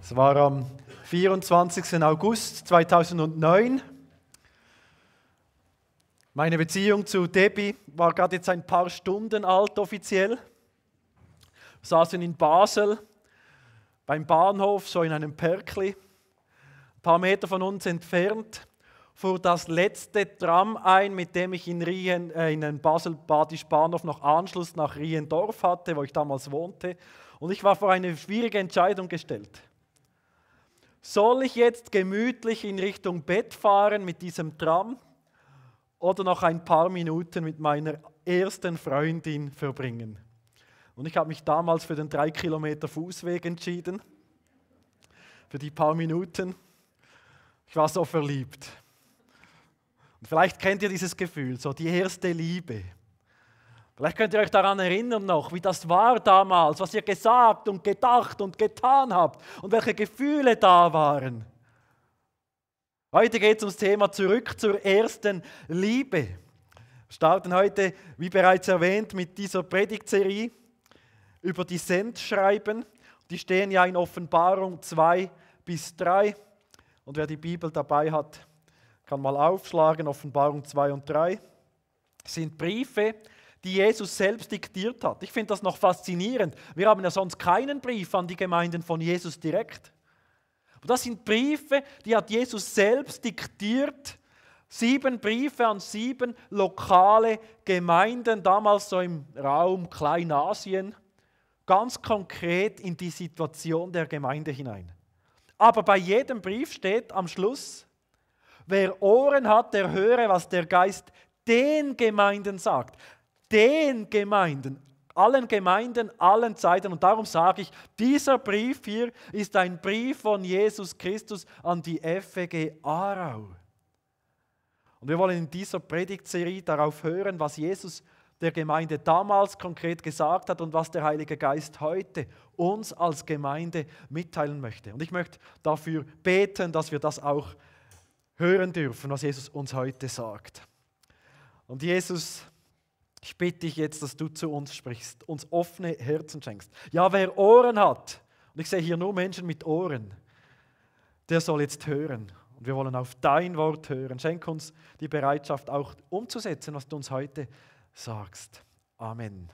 Es war am 24. August 2009. Meine Beziehung zu Debbie war gerade jetzt ein paar Stunden alt offiziell. Wir saßen in Basel beim Bahnhof, so in einem Perkli. Ein paar Meter von uns entfernt fuhr das letzte Tram ein, mit dem ich in, Rien, äh, in den Basel-Badisch Bahnhof noch Anschluss nach Riendorf hatte, wo ich damals wohnte. Und ich war vor eine schwierige Entscheidung gestellt. Soll ich jetzt gemütlich in Richtung Bett fahren mit diesem Tram oder noch ein paar Minuten mit meiner ersten Freundin verbringen? Und ich habe mich damals für den 3 Kilometer Fußweg entschieden, für die paar Minuten. Ich war so verliebt. Und vielleicht kennt ihr dieses Gefühl, so die erste Liebe. Vielleicht könnt ihr euch daran erinnern noch, wie das war damals, was ihr gesagt und gedacht und getan habt und welche Gefühle da waren. Heute geht es ums Thema zurück zur ersten Liebe. Wir starten heute, wie bereits erwähnt, mit dieser Predigtserie über die Sendschreiben. Die stehen ja in Offenbarung 2 bis 3. Und wer die Bibel dabei hat, kann mal aufschlagen, Offenbarung 2 und 3. Das sind Briefe, die Jesus selbst diktiert hat. Ich finde das noch faszinierend. Wir haben ja sonst keinen Brief an die Gemeinden von Jesus direkt. Und das sind Briefe, die hat Jesus selbst diktiert. Sieben Briefe an sieben lokale Gemeinden, damals so im Raum Kleinasien, ganz konkret in die Situation der Gemeinde hinein. Aber bei jedem Brief steht am Schluss, wer Ohren hat, der höre, was der Geist den Gemeinden sagt den Gemeinden, allen Gemeinden, allen Zeiten. Und darum sage ich, dieser Brief hier ist ein Brief von Jesus Christus an die FEG Aarau. Und wir wollen in dieser Predigtserie darauf hören, was Jesus der Gemeinde damals konkret gesagt hat und was der Heilige Geist heute uns als Gemeinde mitteilen möchte. Und ich möchte dafür beten, dass wir das auch hören dürfen, was Jesus uns heute sagt. Und Jesus, ich bitte dich jetzt, dass du zu uns sprichst, uns offene Herzen schenkst. Ja, wer Ohren hat, und ich sehe hier nur Menschen mit Ohren, der soll jetzt hören. Und wir wollen auf dein Wort hören. Schenk uns die Bereitschaft, auch umzusetzen, was du uns heute sagst. Amen.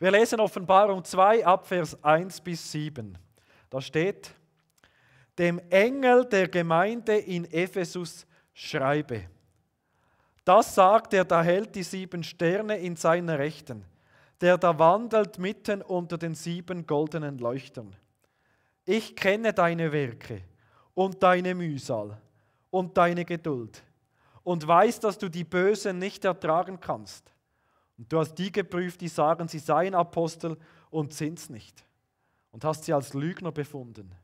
Wir lesen Offenbarung 2 Abvers 1 bis 7. Da steht, dem Engel der Gemeinde in Ephesus schreibe das sagt der, da hält die sieben Sterne in seiner Rechten, der da wandelt mitten unter den sieben goldenen Leuchtern. Ich kenne deine Werke und deine Mühsal und deine Geduld und weiß, dass du die Bösen nicht ertragen kannst. Und du hast die geprüft, die sagen, sie seien Apostel und sind's nicht. Und hast sie als Lügner befunden.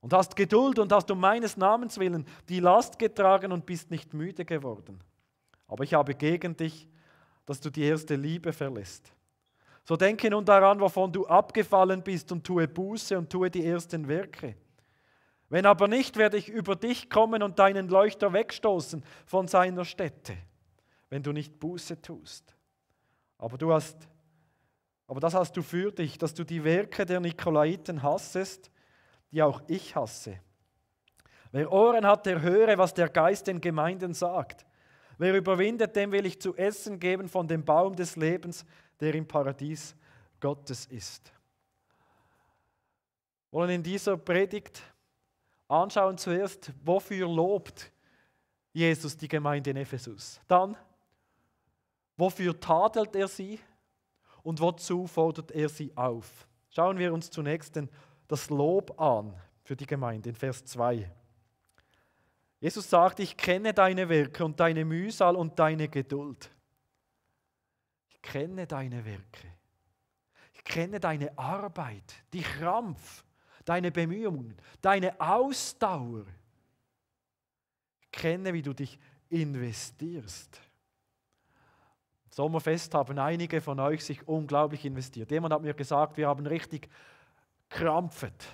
Und hast Geduld und hast um meines Namens willen die Last getragen und bist nicht müde geworden. Aber ich habe gegen dich, dass du die erste Liebe verlässt. So denke nun daran, wovon du abgefallen bist und tue Buße und tue die ersten Werke. Wenn aber nicht, werde ich über dich kommen und deinen Leuchter wegstoßen von seiner Stätte, wenn du nicht Buße tust. Aber du hast, aber das hast du für dich, dass du die Werke der Nikolaiten hassest, die auch ich hasse. Wer Ohren hat, der höre, was der Geist den Gemeinden sagt. Wer überwindet, dem will ich zu essen geben von dem Baum des Lebens, der im Paradies Gottes ist. Wir wollen in dieser Predigt anschauen zuerst, wofür lobt Jesus die Gemeinde in Ephesus. Dann, wofür tadelt er sie und wozu fordert er sie auf. Schauen wir uns zunächst das Lob an für die Gemeinde in Vers 2. Jesus sagt, ich kenne deine Werke und deine Mühsal und deine Geduld. Ich kenne deine Werke. Ich kenne deine Arbeit, die Krampf, deine Bemühungen, deine Ausdauer. Ich kenne, wie du dich investierst. Im Sommerfest haben einige von euch sich unglaublich investiert. Jemand hat mir gesagt, wir haben richtig krampfet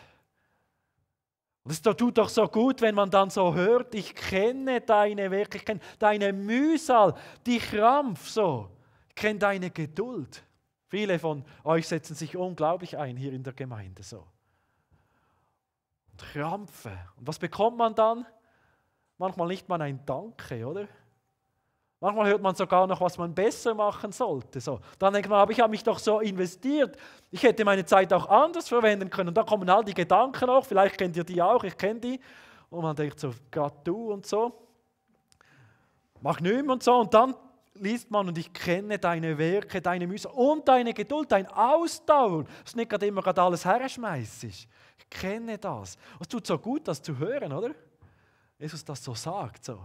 und es tut doch so gut, wenn man dann so hört, ich kenne deine Wirklichkeit, deine Mühsal, die Krampf so, ich kenne deine Geduld. Viele von euch setzen sich unglaublich ein hier in der Gemeinde so. Und Krampfe. Und was bekommt man dann? Manchmal nicht mal ein Danke, oder? Manchmal hört man sogar noch, was man besser machen sollte. So. Dann denkt man, aber ich habe mich doch so investiert. Ich hätte meine Zeit auch anders verwenden können. Und da kommen all die Gedanken auch. Vielleicht kennt ihr die auch, ich kenne die. Und man denkt so, Gott, du und so. Mach nichts und so. Und dann liest man und ich kenne deine Werke, deine Mühe und deine Geduld, dein Ausdauer. Das ist nicht gerade immer gerade alles herschmeißt. Ich kenne das. Es tut so gut, das zu hören, oder? Jesus das so sagt. So.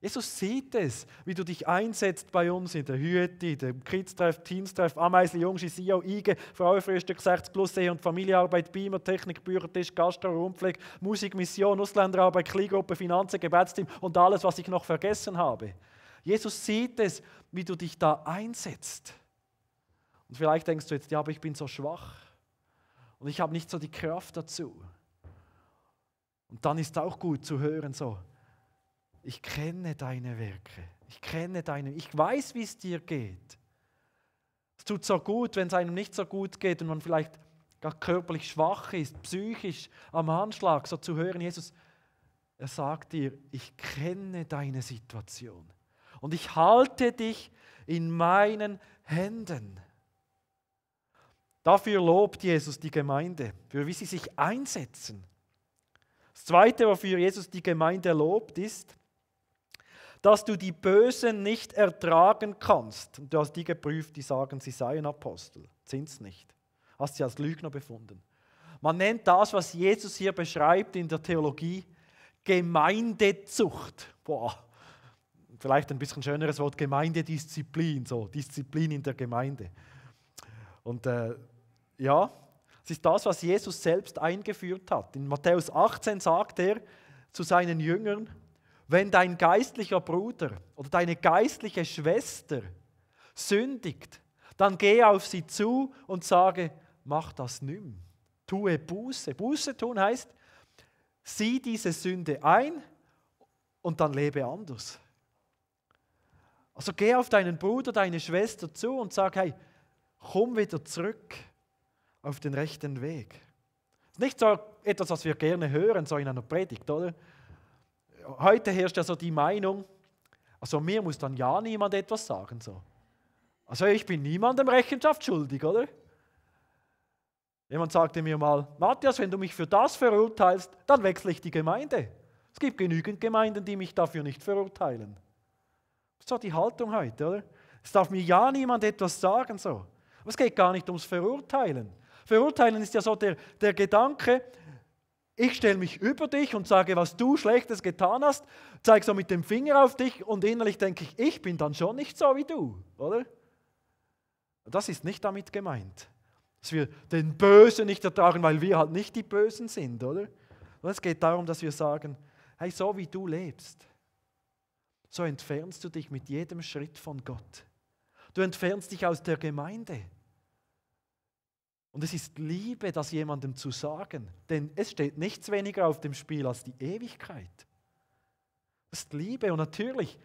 Jesus sieht es, wie du dich einsetzt bei uns in der Hütte, dem Kids-Treff, Teens-Treff, Ameisli, Jungschi, SIO, IG, Frauenfrühstück, 60 plus Ehe und Familienarbeit, Beamer, Technik, Büchertisch, Gastro, Rumpfleg, Musik, Mission, Ausländerarbeit, Kleingruppe, Finanzen, Gebetsteam und alles, was ich noch vergessen habe. Jesus sieht es, wie du dich da einsetzt. Und vielleicht denkst du jetzt, ja, aber ich bin so schwach und ich habe nicht so die Kraft dazu. Und dann ist auch gut zu hören so, ich kenne deine Werke. Ich kenne deine, ich weiß, wie es dir geht. Es tut so gut, wenn es einem nicht so gut geht und man vielleicht gar körperlich schwach ist, psychisch am Anschlag, so zu hören, Jesus, er sagt dir, ich kenne deine Situation und ich halte dich in meinen Händen. Dafür lobt Jesus die Gemeinde, für wie sie sich einsetzen. Das Zweite, wofür Jesus die Gemeinde lobt, ist, dass du die Bösen nicht ertragen kannst. Und du hast die geprüft, die sagen, sie seien Apostel. Sind es nicht. Hast sie als Lügner befunden. Man nennt das, was Jesus hier beschreibt in der Theologie, Gemeindezucht. Boah, vielleicht ein bisschen schöneres Wort, Gemeindedisziplin, so Disziplin in der Gemeinde. Und äh, ja, es ist das, was Jesus selbst eingeführt hat. In Matthäus 18 sagt er zu seinen Jüngern, wenn dein geistlicher Bruder oder deine geistliche Schwester sündigt, dann geh auf sie zu und sage, mach das nimm. Tue Buße. Buße tun heißt, sieh diese Sünde ein und dann lebe anders. Also geh auf deinen Bruder, deine Schwester zu und sag, hey, komm wieder zurück auf den rechten Weg. Das ist nicht so etwas, was wir gerne hören, so in einer Predigt, oder? heute herrscht ja so die Meinung, also mir muss dann ja niemand etwas sagen. So. Also ich bin niemandem Rechenschaft schuldig, oder? Jemand sagte mir mal, Matthias, wenn du mich für das verurteilst, dann wechsle ich die Gemeinde. Es gibt genügend Gemeinden, die mich dafür nicht verurteilen. Das ist so die Haltung heute, oder? Es darf mir ja niemand etwas sagen so. Aber es geht gar nicht ums Verurteilen. Verurteilen ist ja so der, der Gedanke, ich stelle mich über dich und sage, was du Schlechtes getan hast, zeige so mit dem Finger auf dich und innerlich denke ich, ich bin dann schon nicht so wie du, oder? Das ist nicht damit gemeint, dass wir den Bösen nicht ertragen, weil wir halt nicht die Bösen sind, oder? Und es geht darum, dass wir sagen, hey, so wie du lebst, so entfernst du dich mit jedem Schritt von Gott. Du entfernst dich aus der Gemeinde. Und es ist Liebe, das jemandem zu sagen, denn es steht nichts weniger auf dem Spiel als die Ewigkeit. Das ist Liebe und natürlich,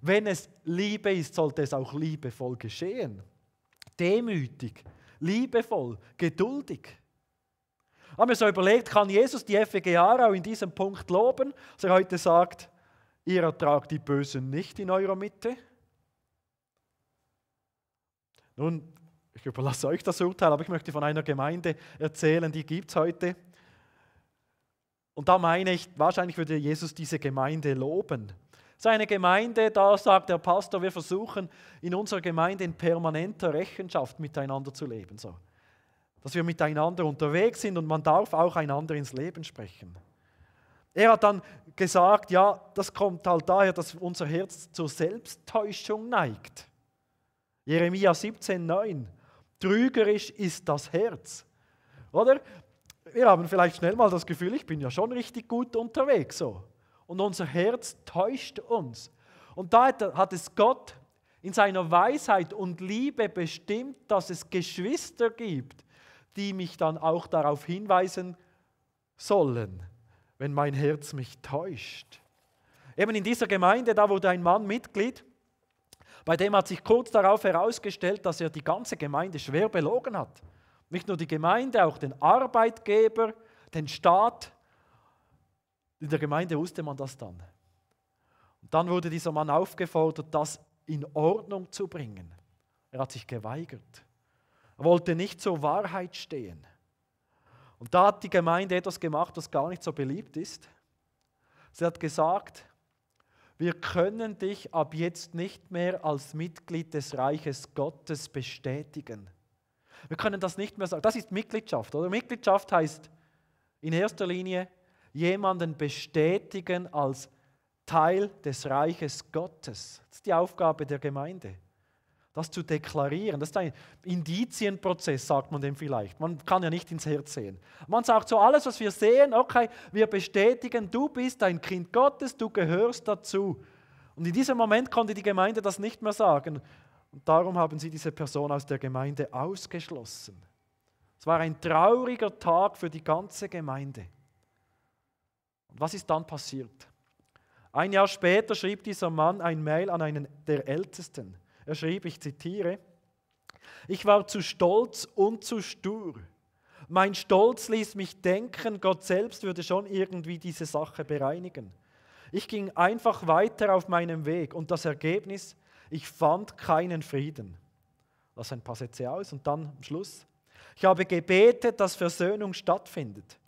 wenn es Liebe ist, sollte es auch liebevoll geschehen. Demütig, liebevoll, geduldig. Haben wir so überlegt, kann Jesus die FEG Aarau in diesem Punkt loben, dass er heute sagt, ihr ertragt die Bösen nicht in eurer Mitte? Nun, ich überlasse euch das Urteil, aber ich möchte von einer Gemeinde erzählen, die gibt es heute. Und da meine ich, wahrscheinlich würde Jesus diese Gemeinde loben. Seine Gemeinde, da sagt der Pastor, wir versuchen in unserer Gemeinde in permanenter Rechenschaft miteinander zu leben. So. Dass wir miteinander unterwegs sind und man darf auch einander ins Leben sprechen. Er hat dann gesagt, ja, das kommt halt daher, dass unser Herz zur Selbsttäuschung neigt. Jeremia 17, 9. Trügerisch ist das Herz. Oder? Wir haben vielleicht schnell mal das Gefühl, ich bin ja schon richtig gut unterwegs. So. Und unser Herz täuscht uns. Und da hat es Gott in seiner Weisheit und Liebe bestimmt, dass es Geschwister gibt, die mich dann auch darauf hinweisen sollen, wenn mein Herz mich täuscht. Eben in dieser Gemeinde, da wurde ein Mann Mitglied, bei dem hat sich kurz darauf herausgestellt, dass er die ganze Gemeinde schwer belogen hat. Nicht nur die Gemeinde, auch den Arbeitgeber, den Staat. In der Gemeinde wusste man das dann. Und dann wurde dieser Mann aufgefordert, das in Ordnung zu bringen. Er hat sich geweigert. Er wollte nicht zur Wahrheit stehen. Und da hat die Gemeinde etwas gemacht, was gar nicht so beliebt ist. Sie hat gesagt, wir können dich ab jetzt nicht mehr als Mitglied des Reiches Gottes bestätigen. Wir können das nicht mehr sagen. Das ist Mitgliedschaft, oder? Mitgliedschaft heißt in erster Linie jemanden bestätigen als Teil des Reiches Gottes. Das ist die Aufgabe der Gemeinde das zu deklarieren. Das ist ein Indizienprozess, sagt man dem vielleicht. Man kann ja nicht ins Herz sehen. Man sagt so alles, was wir sehen, okay, wir bestätigen, du bist ein Kind Gottes, du gehörst dazu. Und in diesem Moment konnte die Gemeinde das nicht mehr sagen. Und darum haben sie diese Person aus der Gemeinde ausgeschlossen. Es war ein trauriger Tag für die ganze Gemeinde. Und was ist dann passiert? Ein Jahr später schrieb dieser Mann ein Mail an einen der Ältesten er schrieb, ich zitiere, ich war zu stolz und zu stur. Mein Stolz ließ mich denken, Gott selbst würde schon irgendwie diese Sache bereinigen. Ich ging einfach weiter auf meinem Weg und das Ergebnis, ich fand keinen Frieden. Lass ein paar Sätze aus und dann am Schluss. Ich habe gebetet, dass Versöhnung stattfindet.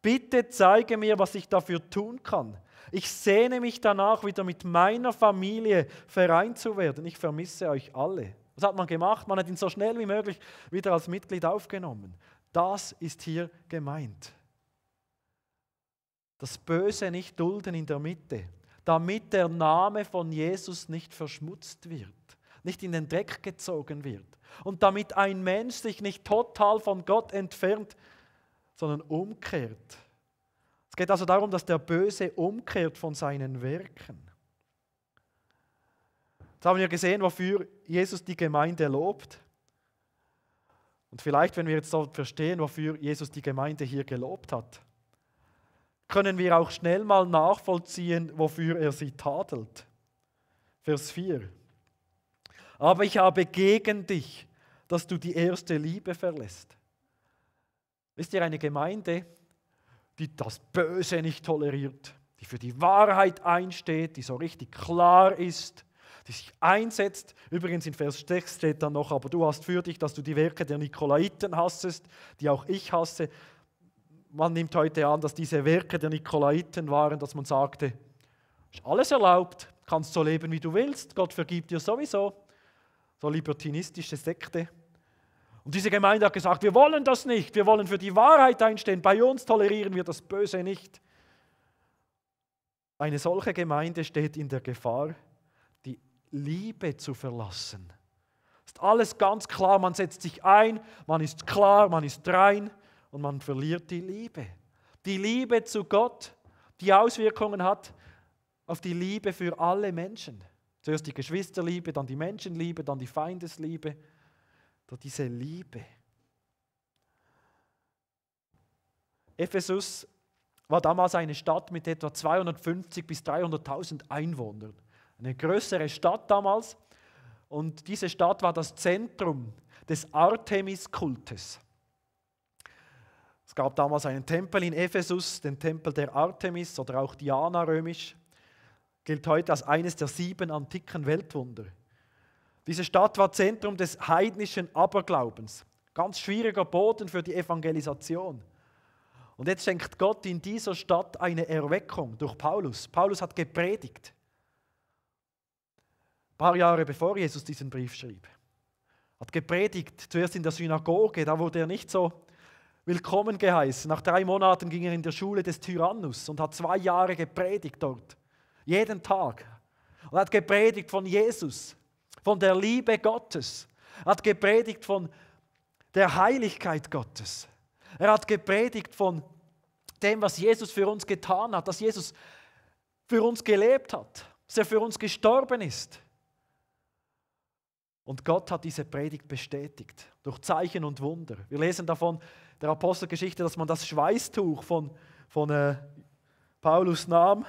Bitte zeige mir, was ich dafür tun kann. Ich sehne mich danach, wieder mit meiner Familie vereint zu werden. Ich vermisse euch alle. Was hat man gemacht? Man hat ihn so schnell wie möglich wieder als Mitglied aufgenommen. Das ist hier gemeint. Das Böse nicht dulden in der Mitte, damit der Name von Jesus nicht verschmutzt wird, nicht in den Dreck gezogen wird und damit ein Mensch sich nicht total von Gott entfernt, sondern umkehrt es geht also darum, dass der Böse umkehrt von seinen Werken. Jetzt haben wir gesehen, wofür Jesus die Gemeinde lobt. Und vielleicht, wenn wir jetzt so verstehen, wofür Jesus die Gemeinde hier gelobt hat, können wir auch schnell mal nachvollziehen, wofür er sie tadelt. Vers 4. Aber ich habe gegen dich, dass du die erste Liebe verlässt. Wisst ihr, eine Gemeinde, die das Böse nicht toleriert, die für die Wahrheit einsteht, die so richtig klar ist, die sich einsetzt. Übrigens in Vers 6 steht dann noch, aber du hast für dich, dass du die Werke der Nikolaiten hassest, die auch ich hasse. Man nimmt heute an, dass diese Werke der Nikolaiten waren, dass man sagte, ist alles erlaubt, kannst so leben, wie du willst, Gott vergibt dir sowieso. So libertinistische Sekte. Und diese Gemeinde hat gesagt, wir wollen das nicht, wir wollen für die Wahrheit einstehen, bei uns tolerieren wir das Böse nicht. Eine solche Gemeinde steht in der Gefahr, die Liebe zu verlassen. Ist alles ganz klar, man setzt sich ein, man ist klar, man ist rein und man verliert die Liebe. Die Liebe zu Gott, die Auswirkungen hat auf die Liebe für alle Menschen. Zuerst die Geschwisterliebe, dann die Menschenliebe, dann die Feindesliebe durch diese Liebe. Ephesus war damals eine Stadt mit etwa 250 bis 300.000 Einwohnern. Eine größere Stadt damals. Und diese Stadt war das Zentrum des Artemis-Kultes. Es gab damals einen Tempel in Ephesus, den Tempel der Artemis oder auch Diana römisch, gilt heute als eines der sieben antiken Weltwunder. Diese Stadt war Zentrum des heidnischen Aberglaubens. Ganz schwieriger Boden für die Evangelisation. Und jetzt schenkt Gott in dieser Stadt eine Erweckung durch Paulus. Paulus hat gepredigt. Ein paar Jahre bevor Jesus diesen Brief schrieb. Hat gepredigt, zuerst in der Synagoge, da wurde er nicht so willkommen geheißen. Nach drei Monaten ging er in der Schule des Tyrannus und hat zwei Jahre gepredigt dort. Jeden Tag. Und hat gepredigt von Jesus von der Liebe Gottes. Er hat gepredigt von der Heiligkeit Gottes. Er hat gepredigt von dem, was Jesus für uns getan hat, dass Jesus für uns gelebt hat, dass er für uns gestorben ist. Und Gott hat diese Predigt bestätigt durch Zeichen und Wunder. Wir lesen davon der Apostelgeschichte, dass man das Schweißtuch von, von äh, Paulus nahm.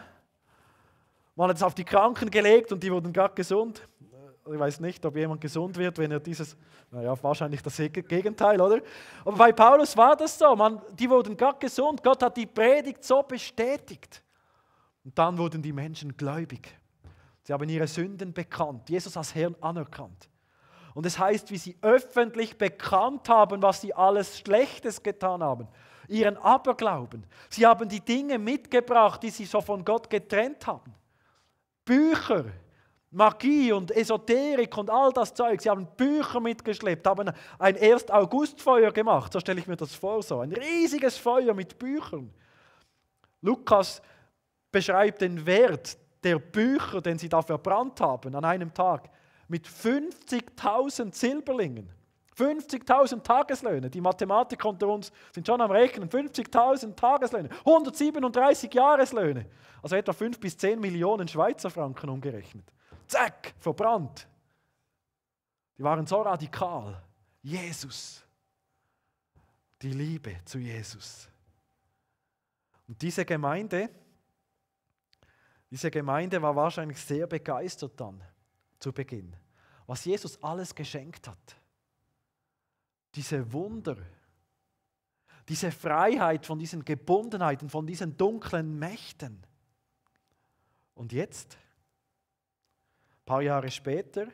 Man hat es auf die Kranken gelegt und die wurden gerade gesund. Ich weiß nicht, ob jemand gesund wird, wenn er dieses, naja, wahrscheinlich das Gegenteil, oder? Aber bei Paulus war das so, man, die wurden gerade gesund, Gott hat die Predigt so bestätigt. Und dann wurden die Menschen gläubig. Sie haben ihre Sünden bekannt, Jesus als Herrn anerkannt. Und es das heißt, wie sie öffentlich bekannt haben, was sie alles Schlechtes getan haben, ihren Aberglauben. Sie haben die Dinge mitgebracht, die sie so von Gott getrennt haben. Bücher, Magie und Esoterik und all das Zeug. Sie haben Bücher mitgeschleppt, haben ein erst August-Feuer gemacht. So stelle ich mir das vor, so ein riesiges Feuer mit Büchern. Lukas beschreibt den Wert der Bücher, den sie da verbrannt haben an einem Tag, mit 50.000 Silberlingen. 50.000 Tageslöhne. Die Mathematiker unter uns sind schon am Rechnen. 50.000 Tageslöhne, 137 Jahreslöhne. Also etwa 5 bis 10 Millionen Schweizer Franken umgerechnet zack, verbrannt. Die waren so radikal. Jesus. Die Liebe zu Jesus. Und diese Gemeinde, diese Gemeinde war wahrscheinlich sehr begeistert dann zu Beginn, was Jesus alles geschenkt hat. Diese Wunder, diese Freiheit von diesen Gebundenheiten, von diesen dunklen Mächten. Und jetzt? paar Jahre später,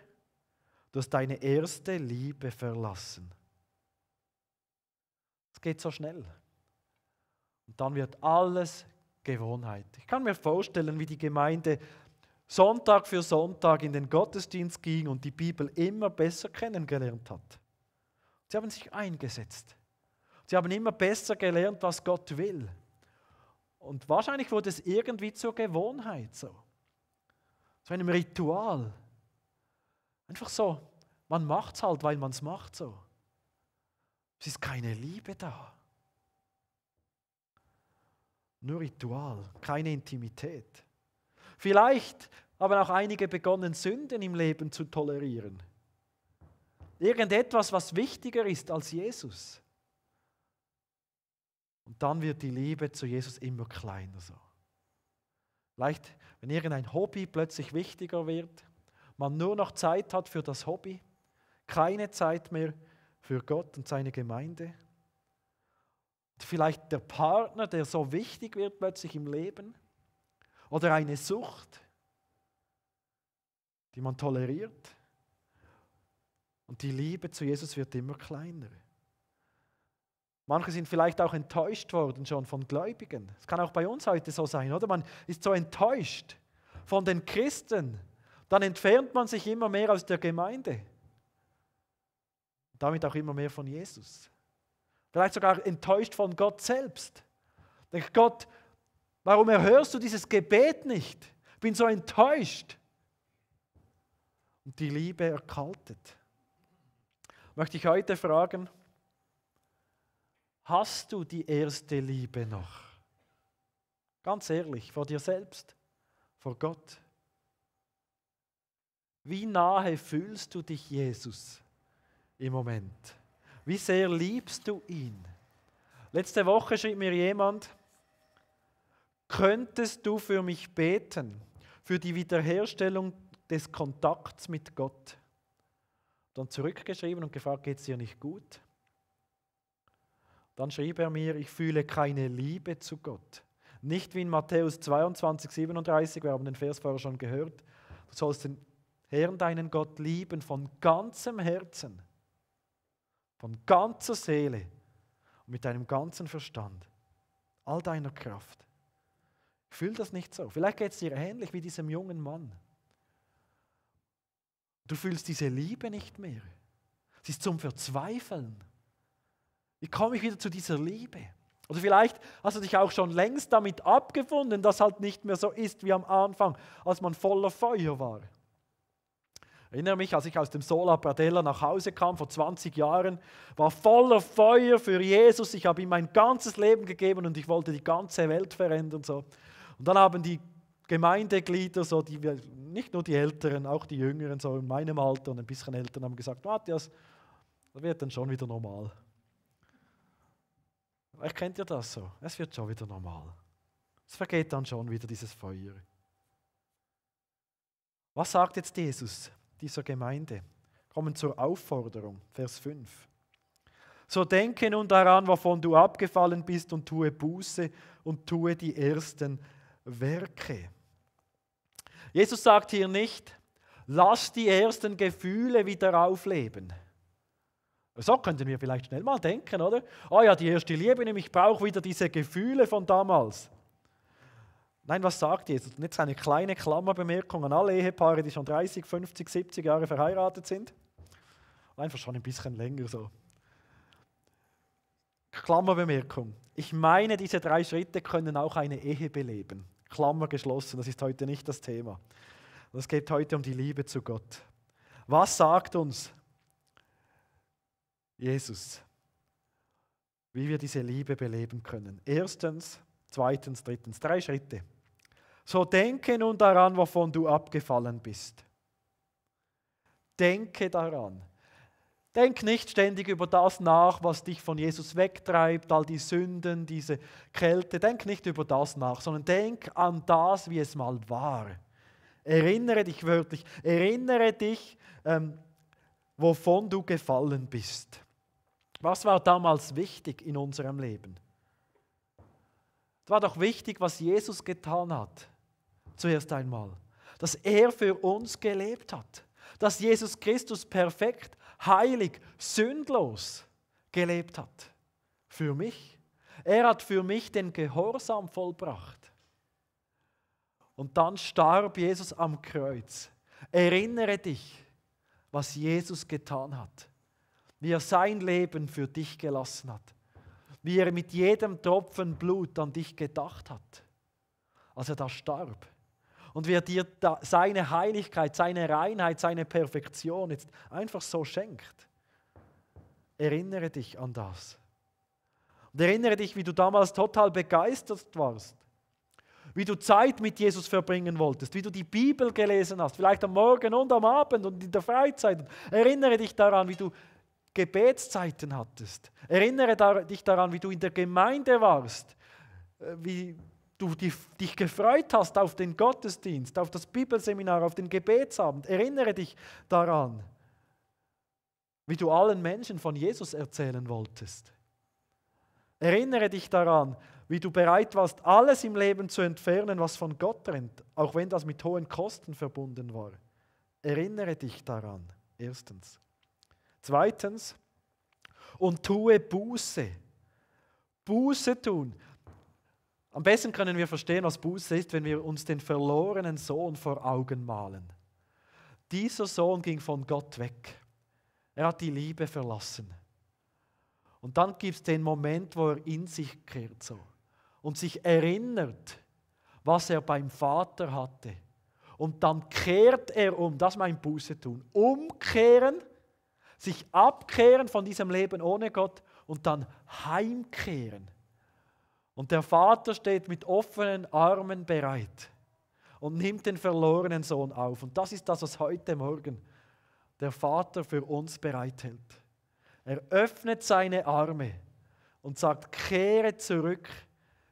du hast deine erste Liebe verlassen. Es geht so schnell. Und dann wird alles Gewohnheit. Ich kann mir vorstellen, wie die Gemeinde Sonntag für Sonntag in den Gottesdienst ging und die Bibel immer besser kennengelernt hat. Sie haben sich eingesetzt. Sie haben immer besser gelernt, was Gott will. Und wahrscheinlich wurde es irgendwie zur Gewohnheit so zu einem Ritual. Einfach so, man macht es halt, weil man es macht so. Es ist keine Liebe da. Nur Ritual, keine Intimität. Vielleicht haben auch einige begonnen, Sünden im Leben zu tolerieren. Irgendetwas, was wichtiger ist als Jesus. Und dann wird die Liebe zu Jesus immer kleiner. So. Vielleicht wenn irgendein Hobby plötzlich wichtiger wird, man nur noch Zeit hat für das Hobby, keine Zeit mehr für Gott und seine Gemeinde. Vielleicht der Partner, der so wichtig wird plötzlich im Leben. Oder eine Sucht, die man toleriert. Und die Liebe zu Jesus wird immer kleiner. Manche sind vielleicht auch enttäuscht worden schon von Gläubigen. Es kann auch bei uns heute so sein, oder? Man ist so enttäuscht von den Christen, dann entfernt man sich immer mehr aus der Gemeinde. Damit auch immer mehr von Jesus. Vielleicht sogar enttäuscht von Gott selbst. Denkt Gott, warum erhörst du dieses Gebet nicht? bin so enttäuscht. Und die Liebe erkaltet. Möchte ich heute fragen, Hast du die erste Liebe noch? Ganz ehrlich, vor dir selbst, vor Gott. Wie nahe fühlst du dich Jesus im Moment? Wie sehr liebst du ihn? Letzte Woche schrieb mir jemand, könntest du für mich beten, für die Wiederherstellung des Kontakts mit Gott? Dann zurückgeschrieben und gefragt, geht es dir nicht gut? Dann schrieb er mir, ich fühle keine Liebe zu Gott. Nicht wie in Matthäus 22, 37, wir haben den Vers vorher schon gehört. Du sollst den Herrn, deinen Gott, lieben von ganzem Herzen, von ganzer Seele und mit deinem ganzen Verstand, all deiner Kraft. Fühl das nicht so. Vielleicht geht es dir ähnlich wie diesem jungen Mann. Du fühlst diese Liebe nicht mehr. Sie ist zum Verzweifeln. Wie komme ich wieder zu dieser Liebe? Oder vielleicht hast du dich auch schon längst damit abgefunden, dass halt nicht mehr so ist wie am Anfang, als man voller Feuer war. Ich erinnere mich, als ich aus dem Sola Pradella nach Hause kam vor 20 Jahren, war voller Feuer für Jesus. Ich habe ihm mein ganzes Leben gegeben und ich wollte die ganze Welt verändern. So. Und dann haben die Gemeindeglieder, so die, nicht nur die Älteren, auch die Jüngeren, so in meinem Alter und ein bisschen Älteren, haben gesagt: Matthias, das wird dann schon wieder normal. Erkennt ihr das so. Es wird schon wieder normal. Es vergeht dann schon wieder dieses Feuer. Was sagt jetzt Jesus dieser Gemeinde? Kommen zur Aufforderung, Vers 5. So denke nun daran, wovon du abgefallen bist und tue Buße und tue die ersten Werke. Jesus sagt hier nicht, lass die ersten Gefühle wieder aufleben. So könnten wir vielleicht schnell mal denken, oder? Oh ja, die erste Liebe, ich brauche wieder diese Gefühle von damals. Nein, was sagt Jesus? Und jetzt eine kleine Klammerbemerkung an alle Ehepaare, die schon 30, 50, 70 Jahre verheiratet sind. Einfach schon ein bisschen länger so. Klammerbemerkung. Ich meine, diese drei Schritte können auch eine Ehe beleben. Klammer geschlossen, das ist heute nicht das Thema. Es geht heute um die Liebe zu Gott. Was sagt uns Jesus, wie wir diese Liebe beleben können. Erstens, zweitens, drittens, drei Schritte. So denke nun daran, wovon du abgefallen bist. Denke daran. Denk nicht ständig über das nach, was dich von Jesus wegtreibt, all die Sünden, diese Kälte. Denk nicht über das nach, sondern denk an das, wie es mal war. Erinnere dich wörtlich, erinnere dich, ähm, wovon du gefallen bist. Was war damals wichtig in unserem Leben? Es war doch wichtig, was Jesus getan hat. Zuerst einmal, dass er für uns gelebt hat, dass Jesus Christus perfekt, heilig, sündlos gelebt hat. Für mich. Er hat für mich den Gehorsam vollbracht. Und dann starb Jesus am Kreuz. Erinnere dich, was Jesus getan hat wie er sein Leben für dich gelassen hat, wie er mit jedem Tropfen Blut an dich gedacht hat, als er da starb und wie er dir seine Heiligkeit, seine Reinheit, seine Perfektion jetzt einfach so schenkt. Erinnere dich an das. Und erinnere dich, wie du damals total begeistert warst, wie du Zeit mit Jesus verbringen wolltest, wie du die Bibel gelesen hast, vielleicht am Morgen und am Abend und in der Freizeit. Erinnere dich daran, wie du Gebetszeiten hattest. Erinnere dich daran, wie du in der Gemeinde warst, äh, wie du dich gefreut hast auf den Gottesdienst, auf das Bibelseminar, auf den Gebetsabend. Erinnere dich daran, wie du allen Menschen von Jesus erzählen wolltest. Erinnere dich daran, wie du bereit warst, alles im Leben zu entfernen, was von Gott trennt, auch wenn das mit hohen Kosten verbunden war. Erinnere dich daran, erstens. Zweitens, und tue Buße. Buße tun. Am besten können wir verstehen, was Buße ist, wenn wir uns den verlorenen Sohn vor Augen malen. Dieser Sohn ging von Gott weg. Er hat die Liebe verlassen. Und dann gibt es den Moment, wo er in sich kehrt so, und sich erinnert, was er beim Vater hatte. Und dann kehrt er um, das ist mein Buße tun. Umkehren sich abkehren von diesem Leben ohne Gott und dann heimkehren. Und der Vater steht mit offenen Armen bereit und nimmt den verlorenen Sohn auf. Und das ist das, was heute Morgen der Vater für uns bereithält. Er öffnet seine Arme und sagt, kehre zurück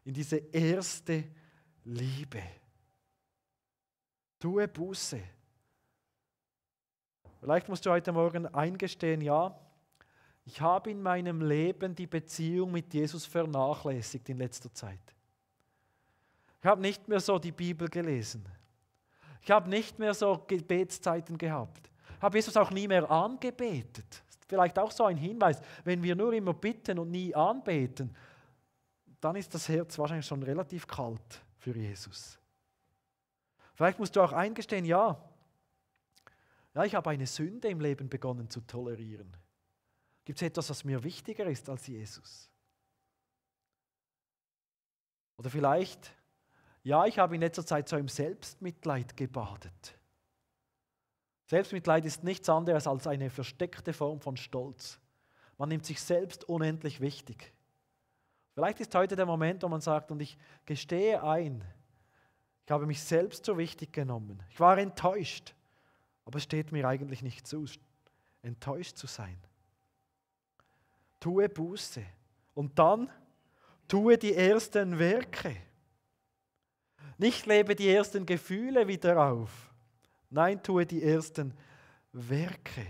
in diese erste Liebe. Tue Buße. Vielleicht musst du heute Morgen eingestehen, ja, ich habe in meinem Leben die Beziehung mit Jesus vernachlässigt in letzter Zeit. Ich habe nicht mehr so die Bibel gelesen. Ich habe nicht mehr so Gebetszeiten gehabt. Ich habe Jesus auch nie mehr angebetet. Vielleicht auch so ein Hinweis, wenn wir nur immer bitten und nie anbeten, dann ist das Herz wahrscheinlich schon relativ kalt für Jesus. Vielleicht musst du auch eingestehen, ja, ja, ich habe eine Sünde im Leben begonnen zu tolerieren. Gibt es etwas, was mir wichtiger ist als Jesus? Oder vielleicht, ja, ich habe in letzter Zeit so im Selbstmitleid gebadet. Selbstmitleid ist nichts anderes als eine versteckte Form von Stolz. Man nimmt sich selbst unendlich wichtig. Vielleicht ist heute der Moment, wo man sagt, und ich gestehe ein, ich habe mich selbst so wichtig genommen. Ich war enttäuscht. Aber es steht mir eigentlich nicht zu, enttäuscht zu sein. Tue Buße und dann tue die ersten Werke. Nicht lebe die ersten Gefühle wieder auf. Nein, tue die ersten Werke.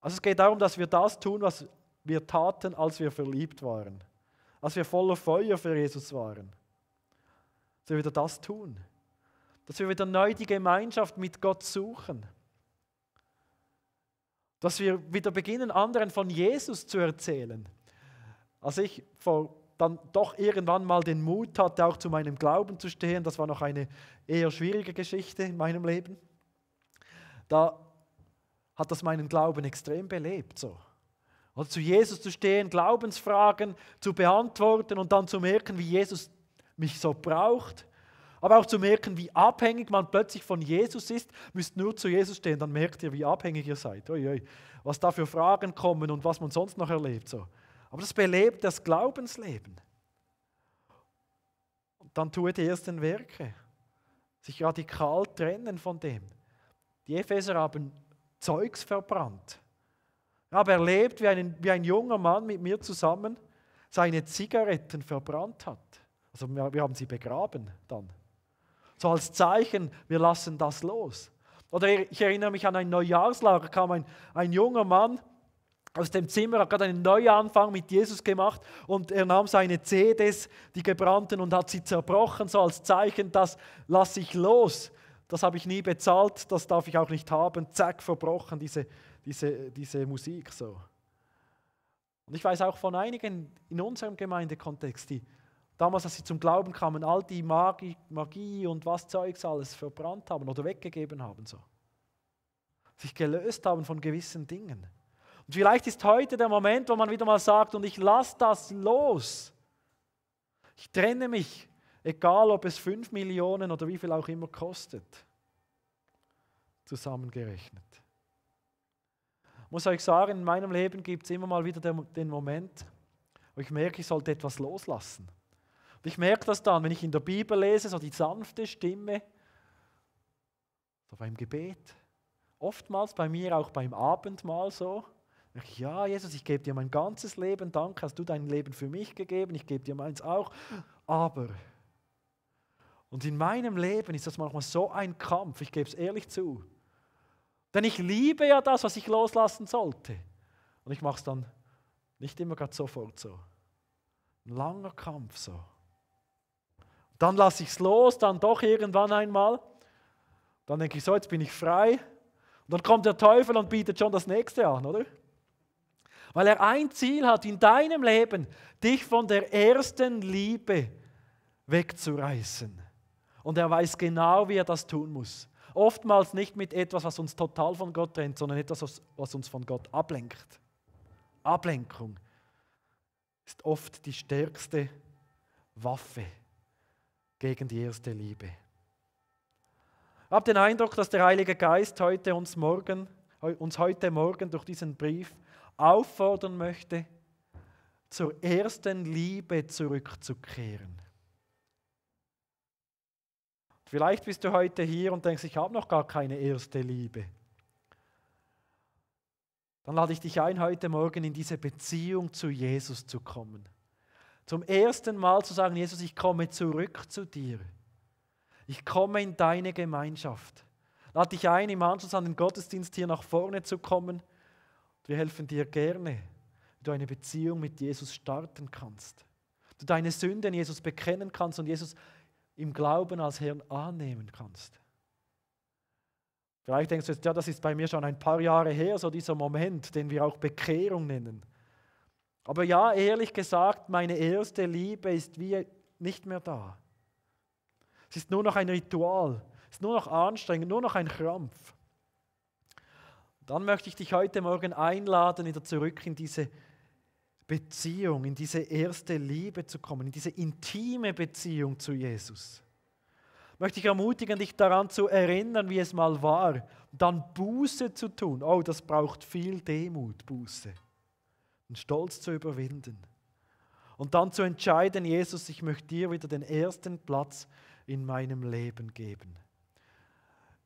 Also es geht darum, dass wir das tun, was wir taten, als wir verliebt waren, als wir voller Feuer für Jesus waren. Dass wir wieder das tun dass wir wieder neu die Gemeinschaft mit Gott suchen. Dass wir wieder beginnen, anderen von Jesus zu erzählen. Als ich vor dann doch irgendwann mal den Mut hatte, auch zu meinem Glauben zu stehen, das war noch eine eher schwierige Geschichte in meinem Leben, da hat das meinen Glauben extrem belebt. So. Also zu Jesus zu stehen, Glaubensfragen zu beantworten und dann zu merken, wie Jesus mich so braucht aber auch zu merken, wie abhängig man plötzlich von Jesus ist, müsst nur zu Jesus stehen, dann merkt ihr, wie abhängig ihr seid. Ui, ui, was da für Fragen kommen und was man sonst noch erlebt. So. Aber das belebt das Glaubensleben. Und dann tue die ersten Werke. Sich radikal trennen von dem. Die Epheser haben Zeugs verbrannt. Ich habe erlebt, wie, einen, wie ein junger Mann mit mir zusammen seine Zigaretten verbrannt hat. Also wir haben sie begraben dann so als Zeichen, wir lassen das los. Oder ich erinnere mich an ein Neujahrslager, kam ein, ein junger Mann aus dem Zimmer, hat gerade einen Neuanfang mit Jesus gemacht und er nahm seine CDs, die gebrannten, und hat sie zerbrochen, so als Zeichen, das lasse ich los, das habe ich nie bezahlt, das darf ich auch nicht haben, zack, verbrochen, diese, diese, diese Musik so. Und ich weiß auch von einigen in unserem Gemeindekontext, die, damals, als sie zum Glauben kamen, all die Magie, Magie und was Zeugs alles verbrannt haben oder weggegeben haben. So. Sich gelöst haben von gewissen Dingen. Und vielleicht ist heute der Moment, wo man wieder mal sagt, und ich lasse das los. Ich trenne mich, egal ob es 5 Millionen oder wie viel auch immer kostet. Zusammengerechnet. Ich muss euch sagen, in meinem Leben gibt es immer mal wieder den Moment, wo ich merke, ich sollte etwas loslassen. Und ich merke das dann, wenn ich in der Bibel lese, so die sanfte Stimme, so beim Gebet, oftmals bei mir auch beim Abendmahl so. ja, Jesus, ich gebe dir mein ganzes Leben, danke, hast du dein Leben für mich gegeben, ich gebe dir meins auch. Aber, und in meinem Leben ist das manchmal so ein Kampf, ich gebe es ehrlich zu. Denn ich liebe ja das, was ich loslassen sollte. Und ich mache es dann nicht immer gerade sofort so. Ein langer Kampf so. Dann lasse ich es los, dann doch irgendwann einmal. Dann denke ich so, jetzt bin ich frei. Und dann kommt der Teufel und bietet schon das nächste an, oder? Weil er ein Ziel hat in deinem Leben, dich von der ersten Liebe wegzureißen. Und er weiß genau, wie er das tun muss. Oftmals nicht mit etwas, was uns total von Gott trennt, sondern etwas, was uns von Gott ablenkt. Ablenkung ist oft die stärkste Waffe gegen die erste Liebe. Ich habe den Eindruck, dass der Heilige Geist heute uns, morgen, uns heute Morgen durch diesen Brief auffordern möchte, zur ersten Liebe zurückzukehren. Vielleicht bist du heute hier und denkst, ich habe noch gar keine erste Liebe. Dann lade ich dich ein, heute Morgen in diese Beziehung zu Jesus zu kommen. Zum ersten Mal zu sagen, Jesus, ich komme zurück zu dir. Ich komme in deine Gemeinschaft. Lade dich ein, im Anschluss an den Gottesdienst hier nach vorne zu kommen. Wir helfen dir gerne, wie du eine Beziehung mit Jesus starten kannst. Du deine Sünden Jesus bekennen kannst und Jesus im Glauben als Herrn annehmen kannst. Vielleicht denkst du jetzt, ja, das ist bei mir schon ein paar Jahre her, so dieser Moment, den wir auch Bekehrung nennen. Aber ja, ehrlich gesagt, meine erste Liebe ist wie nicht mehr da. Es ist nur noch ein Ritual, es ist nur noch anstrengend, nur noch ein Krampf. Dann möchte ich dich heute Morgen einladen, wieder zurück in diese Beziehung, in diese erste Liebe zu kommen, in diese intime Beziehung zu Jesus. Möchte ich ermutigen, dich daran zu erinnern, wie es mal war, dann Buße zu tun. Oh, das braucht viel Demut, Buße den Stolz zu überwinden und dann zu entscheiden, Jesus, ich möchte dir wieder den ersten Platz in meinem Leben geben.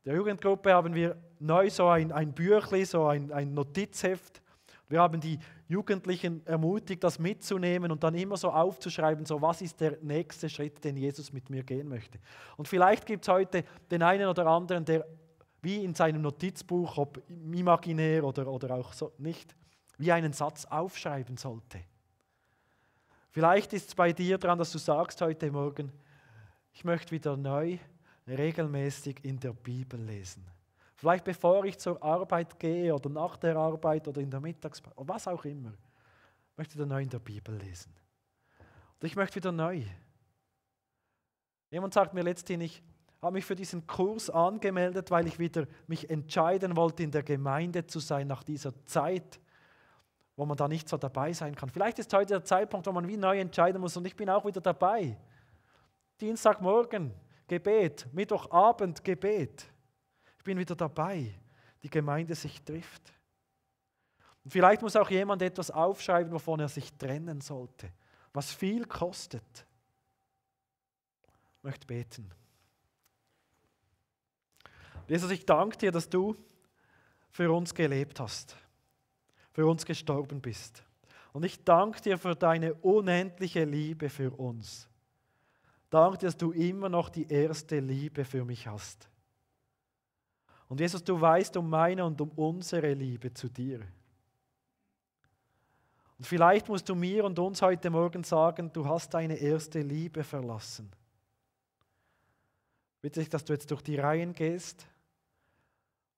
Der Jugendgruppe haben wir neu so ein, ein Büchli, so ein, ein Notizheft. Wir haben die Jugendlichen ermutigt, das mitzunehmen und dann immer so aufzuschreiben, so was ist der nächste Schritt, den Jesus mit mir gehen möchte. Und vielleicht gibt es heute den einen oder anderen, der wie in seinem Notizbuch, ob imaginär oder, oder auch so nicht, wie einen Satz aufschreiben sollte. Vielleicht ist es bei dir dran, dass du sagst heute Morgen, ich möchte wieder neu regelmäßig in der Bibel lesen. Vielleicht bevor ich zur Arbeit gehe oder nach der Arbeit oder in der Mittagspause oder was auch immer, möchte ich wieder neu in der Bibel lesen. Und ich möchte wieder neu. Jemand sagt mir letzthin, ich habe mich für diesen Kurs angemeldet, weil ich wieder mich entscheiden wollte, in der Gemeinde zu sein nach dieser Zeit wo man da nicht so dabei sein kann. Vielleicht ist heute der Zeitpunkt, wo man wie neu entscheiden muss und ich bin auch wieder dabei. Dienstagmorgen Gebet, Mittwochabend Gebet. Ich bin wieder dabei, die Gemeinde sich trifft. Und vielleicht muss auch jemand etwas aufschreiben, wovon er sich trennen sollte, was viel kostet. Ich möchte beten. Jesus, ich danke dir, dass du für uns gelebt hast für uns gestorben bist. Und ich danke dir für deine unendliche Liebe für uns. Danke, dass du immer noch die erste Liebe für mich hast. Und Jesus, du weißt um meine und um unsere Liebe zu dir. Und vielleicht musst du mir und uns heute Morgen sagen, du hast deine erste Liebe verlassen. Witzig, dass du jetzt durch die Reihen gehst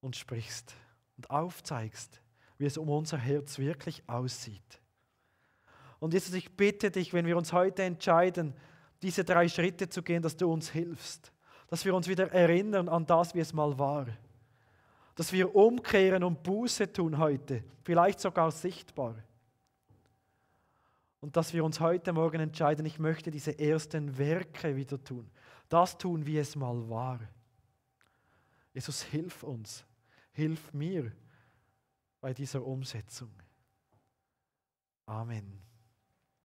und sprichst und aufzeigst, wie es um unser Herz wirklich aussieht. Und Jesus, ich bitte dich, wenn wir uns heute entscheiden, diese drei Schritte zu gehen, dass du uns hilfst, dass wir uns wieder erinnern an das, wie es mal war, dass wir umkehren und Buße tun heute, vielleicht sogar sichtbar. Und dass wir uns heute Morgen entscheiden, ich möchte diese ersten Werke wieder tun, das tun, wie es mal war. Jesus, hilf uns, hilf mir bei dieser Umsetzung. Amen.